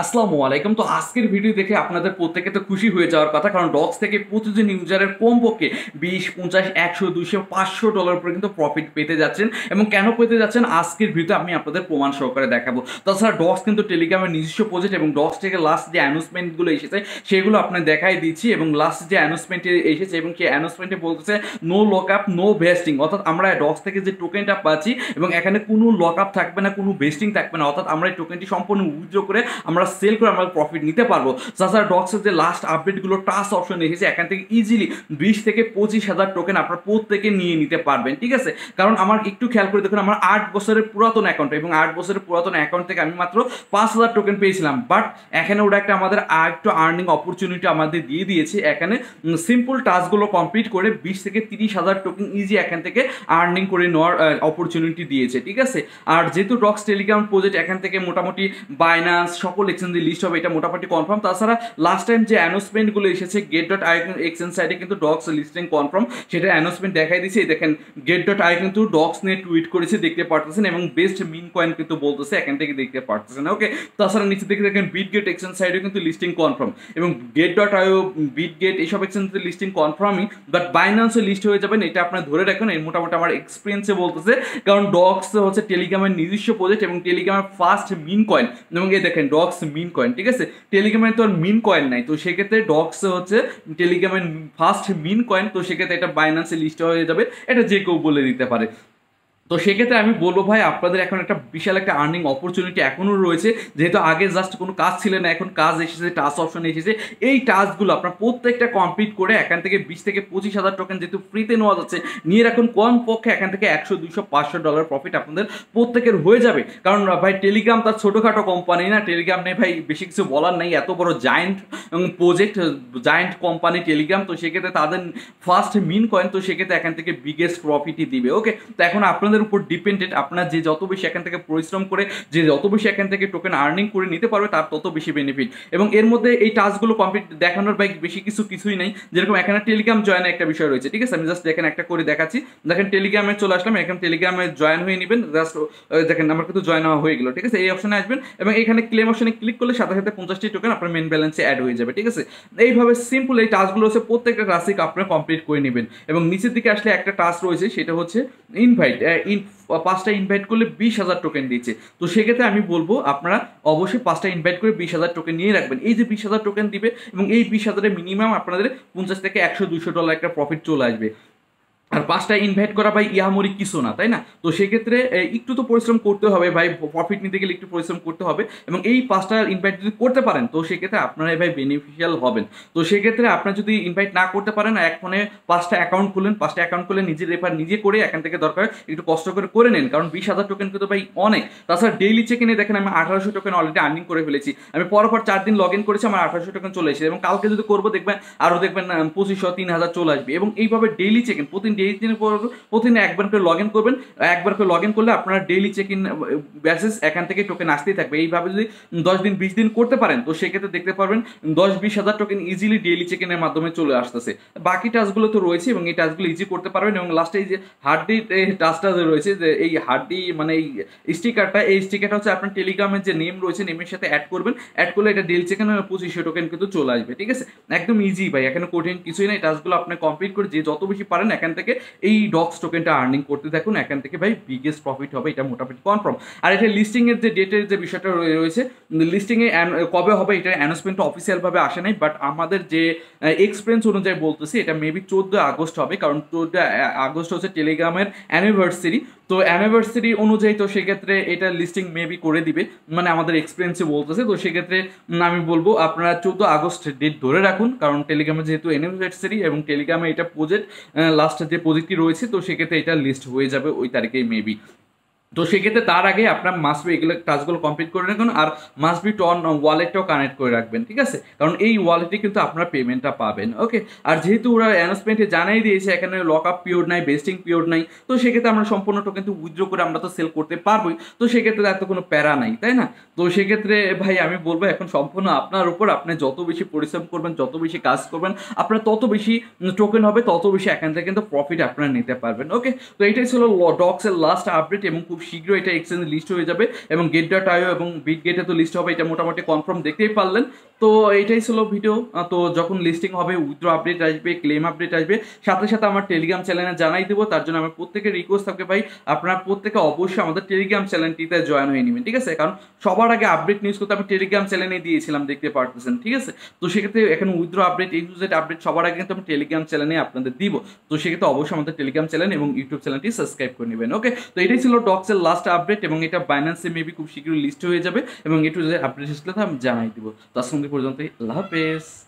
আসসালামু আলাইকুম তো আজকের ভিডিও দেখে আপনাদের প্রত্যেকে তো খুশি হয়ে যাওয়ার কথা কারণ ডক্স থেকে প্রতিদিন ইউজারের কমপক্ষে বিশ পঞ্চাশ একশো দুশো পাঁচশো ডলার পর্যন্ত কিন্তু প্রফিট পেতে যাচ্ছেন এবং কেন পেতে যাচ্ছেন আজকের ভিডিও আমি আপনাদের প্রমাণ সহকারে দেখাবো তাছাড়া ডক্স কিন্তু টেলিগ্রামের নিজস্ব প্রজেক্ট এবং ডক্স থেকে লাস্ট যে অ্যানাউন্সমেন্টগুলো এসেছে সেগুলো আপনার দেখাই দিচ্ছি এবং লাস্ট যে অ্যানাউন্সমেন্টে এসেছে এবং সেই অ্যানাউন্সমেন্টে বলতেছে no lock up no vesting অর্থাৎ আমরা ডক্স থেকে যে টোকেনটা পাচ্ছি এবং এখানে কোনো লক আপ থাকবে না কোনো ভেস্টিং থাকবে না অর্থাৎ আমরা এই টোকেনটি সম্পূর্ণ উইথড্র করে আমরা আমরা সেল করে আমরা প্রফিট নিতে পারবো তাছাড়া ডক্সের যে লাস্ট আপডেটগুলো টাস অপশন এসেছে এখান থেকে ইজিলি বিশ থেকে পঁচিশ হাজার টোকেন আপনারা প্রত্যেকে নিয়ে নিতে পারবেন ঠিক আছে কারণ আমার একটু খেয়াল করে দেখুন আমার আট বছরের পুরাতন অ্যাকাউন্ট এবং আট বছরের পুরাতন অ্যাকাউন্ট থেকে আমি মাত্র পাঁচ হাজার টোকেন পেয়েছিলাম বাট এখানে ওরা একটা আমাদের আর একটু আর্নিং অপরচুনিটি আমাদের দিয়ে দিয়েছে এখানে সিম্পল টাস্কগুলো কমপ্লিট করে বিশ থেকে তিরিশ হাজার টোকেন ইজি এখান থেকে আর্নিং করে নেওয়ার অপরচুনিটি দিয়েছে ঠিক আছে আর যেহেতু ডক্স টেলিগ্রাম প্রজেক্ট এখান থেকে মোটামুটি বাইনান্স সকল এক্সচেঞ্জ লিস্ট হবে এটা মোটামুটি কনফার্ম তাছাড়া লাস্ট টাইম যে অ্যানাউন্সমেন্টগুলো এসেছে গেট ডট আই এক্সচেঞ্জ সাইডে কিন্তু ডক্স লিস্টিং কনফার্ম সেটা অ্যানাউন্সমেন্ট দেখাই দিয়েছে দেখেন গেট ডট আই কিন্তু ডক্স নিয়ে টুইট করেছে দেখতে পারতেছেন এবং বেস্ট মিন কয়েন কিন্তু বলতেছে এখান থেকে দেখতে পারতেছেন ওকে তাছাড়া নিচে দেখে দেখেন বিট গেট এক্সচেঞ্জ সাইটেও কিন্তু লিস্টিং কনফার্ম এবং Gate dot io Bitget এইসব এক্সচেঞ্জ লিস্টিং কনফার্মই বাট বাইন্যান্সও লিস্ট হয়ে যাবেন এটা আপনার ধরে রাখেন এই মোটামুটি আমার এক্সপিরিয়েন্সে বলতেছে কারণ ডক্স হচ্ছে টেলিগ্রামের নিজস্ব প্রজেক্ট এবং টেলিগ্রামের ফার্স্ট মিন কয়েন এবং এই দেখেন ডক্স মিন কয়েন ঠিক আছে টেলিগ্রামে তো আর মিন কয়েন নাই তো সেক্ষেত্রে ডক্স হচ্ছে টেলিগ্রামের ফার্স্ট মিন কয়েন তো সেক্ষেত্রে এটা বাইন্যান্সে লিস্ট হয়ে যাবে এটা যে কেউ বলে দিতে পারে তো সেক্ষেত্রে আমি বলবো ভাই আপনাদের এখন একটা বিশাল একটা আর্নিং অপরচুনিটি এখনও রয়েছে যেহেতু আগে জাস্ট কোনো কাজ ছিল না এখন কাজ এসেছে টাস্ক অপশন এসেছে এই টাস্কগুলো আপনার প্রত্যেকটা কমপ্লিট করে এখান থেকে বিশ থেকে পঁচিশ হাজার টোকেন যেহেতু ফ্রিতে নেওয়া যাচ্ছে নিয়ে এখন কম পক্ষে এখান থেকে একশো দুইশো পাঁচশো ডলার প্রফিট আপনাদের প্রত্যেকের হয়ে যাবে কারণ ভাই টেলিগ্রাম তার ছোটোখাটো কোম্পানি না টেলিগ্রাম নিয়ে ভাই বেশি কিছু বলার নেই এত বড় giant project giant company Telegram তো সেক্ষেত্রে তাদের ফার্স্ট মিন কয়েন তো সেক্ষেত্রে এখান থেকে বিগেস্ট প্রফিটই দিবে ওকে তো এখন আপনাদের টোকেনের উপর ডিপেন্ডেন্ট আপনার যে যত বেশি এখান থেকে পরিশ্রম করে যে যত বেশি এখান থেকে টোকেন আর্নিং করে নিতে পারবে তার তত বেশি বেনিফিট এবং এর মধ্যে এই টাস্কগুলো কমপ্লিট দেখানোর বাইক বেশি কিছু কিছুই নেই যেরকম এখানে টেলিগ্রাম জয়েনে একটা বিষয় রয়েছে ঠিক আছে আমি জাস্ট দেখেন একটা করে দেখাচ্ছি দেখেন টেলিগ্রামে চলে আসলাম এখন টেলিগ্রামে জয়েন হয়ে নেবেন জাস্ট দেখেন আমার কিন্তু জয়েন হওয়া হয়ে গেল ঠিক আছে এই অপশনে আসবেন এবং এখানে ক্লেম অপশনে ক্লিক করলে সাথে সাথে পঞ্চাশটি টোকেন আপনার মেন ব্যালেন্সে অ্যাড হয়ে যাবে ঠিক আছে এইভাবে সিম্পল এই টাস্কগুলো হচ্ছে প্রত্যেকটা টাস্ক আপনার কমপ্লিট করে নেবেন এবং নিচের দিকে আসলে একটা টাস্ক রয়েছে সেটা হচ্ছে ইনভাইট পাঁচটা ইনভাইট করলে বিশ হাজার টোকেন দিচ্ছে তো সেক্ষেত্রে আমি বলবো আপনারা অবশ্যই পাঁচটা ইনভাইট করে বিশ হাজার টোকেন নিয়ে রাখবেন এই যে বিশ হাজার টোকেন দিবে এবং এই বিশ হাজারে মিনিমাম আপনাদের পঞ্চাশ থেকে একশো দুশো ডলার একটা প্রফিট চলে আসবে আর পাঁচটা ইনভাইট করা ভাই ইয়ামরি কিছু না তাই না তো সেক্ষেত্রে একটু তো পরিশ্রম করতে হবে ভাই প্রফিট নিতে গেলে একটু পরিশ্রম করতে হবে এবং এই পাঁচটা ইনভাইট যদি করতে পারেন তো সেক্ষেত্রে আপনারাই ভাই বেনিফিশিয়াল হবেন তো সেক্ষেত্রে আপনার যদি ইনভাইট না করতে পারেন এক ফোনে পাঁচটা অ্যাকাউন্ট খুলেন পাঁচটা অ্যাকাউন্ট খুলে নিজের রেফার নিজে করে এখান থেকে দরকার একটু কষ্ট করে করে নেন কারণ বিশ হাজার টোকেন কিন্তু ভাই অনেক তাছাড়া ডেইলি এনে দেখেন আমি আঠারোশো টোকেন অলরেডি আর্নিং করে ফেলেছি আমি পরপর চার দিন লগ ইন করেছি আমার আঠারোশো টোকেন চলে এসেছে এবং কালকে যদি করবো দেখবেন আরও দেখবেন পঁচিশশো তিন হাজার চলে আসবে এবং এইভাবে ডেইলি চেকেন প্রতিদিন এই দিনের পর প্রতিদিন একবার করে লগ ইন করবেন একবার করে লগ ইন করলে আপনারা ডেইলি চেক ইন ব্যাসেস এখান থেকে টোকেন আসতেই থাকবে এইভাবে যদি দশ দিন বিশ দিন করতে পারেন তো সেক্ষেত্রে দেখতে পারবেন দশ বিশ হাজার টোকেন ইজিলি ডেইলি চেক ইনের মাধ্যমে চলে আসতেছে বাকি টাস্কগুলো তো রয়েছে এবং এই টাস্কগুলো ইজি করতে পারবেন এবং লাস্টে এই যে হার্ডি টাস্কটা রয়েছে যে এই হার্ডি মানে এই স্টিকারটা এই স্টিকারটা হচ্ছে আপনার টেলিগ্রামের যে নেম রয়েছে নেমের সাথে অ্যাড করবেন অ্যাড করলে এটা চেক ইন পঁচিশশো টোকেন কিন্তু চলে আসবে ঠিক আছে একদম ইজি ভাই এখানে কঠিন কিছুই নেই এই টাস্কগুলো আপনি কমপ্লিট করে যে যত বেশি পারেন এখান থেকে থেকে এই ডক্স টোকেনটা আর্নিং করতে থাকুন এখান থেকে ভাই বিগেস্ট প্রফিট হবে এটা মোটামুটি কনফার্ম আর এটা লিস্টিংয়ের যে ডেটের যে বিষয়টা রয়েছে লিস্টিংয়ে কবে হবে এটা অ্যানাউন্সমেন্ট অফিসিয়ালভাবে আসে নাই বাট আমাদের যে এক্সপিরিয়েন্স অনুযায়ী বলতেছি এটা মেবি চোদ্দ আগস্ট হবে কারণ চোদ্দ আগস্ট হচ্ছে টেলিগ্রামের অ্যানিভার্সারি তো অ্যানিভার্সারি অনুযায়ী তো সেক্ষেত্রে এটা লিস্টিং মেবি করে দিবে মানে আমাদের এক্সপিরিয়েন্সে বলতেছে তো সেক্ষেত্রে আমি বলবো আপনারা চোদ্দো আগস্ট ডেট ধরে রাখুন কারণ টেলিগ্রামে যেহেতু অ্যানিভার্সারি এবং টেলিগ্রামে এটা প্রজেক্ট লাস্টের যে প্রজেক্টটি রয়েছে তো সেক্ষেত্রে এটা লিস্ট হয়ে যাবে ওই তারিখেই মেবি তো সেক্ষেত্রে তার আগে আপনার মাস্ট বি এগুলো কাজগুলো কমপ্লিট করে রাখুন আর মাস্ট বি টন ওয়ালেটটাও কানেক্ট করে রাখবেন ঠিক আছে কারণ এই ওয়ালেটে কিন্তু আপনার পেমেন্টটা পাবেন ওকে আর যেহেতু ওরা অ্যানাউন্সমেন্টে জানাই দিয়েছে এখানে লক আপ পিরিয়ড নাই বেস্টিং পিরিয়ড নাই তো সেক্ষেত্রে আমরা সম্পূর্ণটা কিন্তু উইথড্র করে আমরা তো সেল করতে পারবোই তো সেক্ষেত্রে এত কোনো প্যারা নাই তাই না তো সেক্ষেত্রে ভাই আমি বলবো এখন সম্পূর্ণ আপনার উপর আপনি যত বেশি পরিশ্রম করবেন যত বেশি কাজ করবেন আপনার তত বেশি টোকেন হবে তত বেশি এখান থেকে কিন্তু প্রফিট আপনারা নিতে পারবেন ওকে তো এটাই ছিল ডক্সের লাস্ট আপডেট এবং খুব শীঘ্রই এটা এক্সচেঞ্জ লিস্ট হয়ে যাবে এবং গেট ডট আইও এবং বিগ গেটে তো লিস্ট হবে এটা মোটামুটি কনফার্ম দেখতেই পারলেন তো এইটাই ছিল ভিডিও তো যখন লিস্টিং হবে উইথড্র আপডেট আসবে ক্লেম আপডেট আসবে সাথে সাথে আমার টেলিগ্রাম চ্যানেলে জানাই দেবো তার জন্য আমার প্রত্যেকে রিকোয়েস্ট থাকবে ভাই আপনারা প্রত্যেকে অবশ্যই আমাদের টেলিগ্রাম চ্যানেলটিতে জয়েন হয়ে নেবেন ঠিক আছে কারণ সবার আগে আপডেট নিউজ করতে আমি টেলিগ্রাম চ্যানেলে দিয়েছিলাম দেখতে পারতেছেন ঠিক আছে তো সেক্ষেত্রে এখন উইথড্র আপডেট এই জেড আপডেট সবার আগে কিন্তু আমি টেলিগ্রাম চ্যানেলে আপনাদের দিব তো সেক্ষেত্রে অবশ্যই আমাদের টেলিগ্রাম চ্যানেল এবং ইউটিউব চ্যানেলটি সাবস্ক্রাইব করে নেবেন ওকে তো এটাই ছিল ডক্সের লাস্ট আপডেট এবং এটা বাইন্যান্সে মেবি খুব শীঘ্রই লিস্ট হয়ে যাবে এবং একটু আপডেট হিসেবে আমি জানাই দিব তার সঙ্গে পর্যন্তই আল্লাহ হাফেজ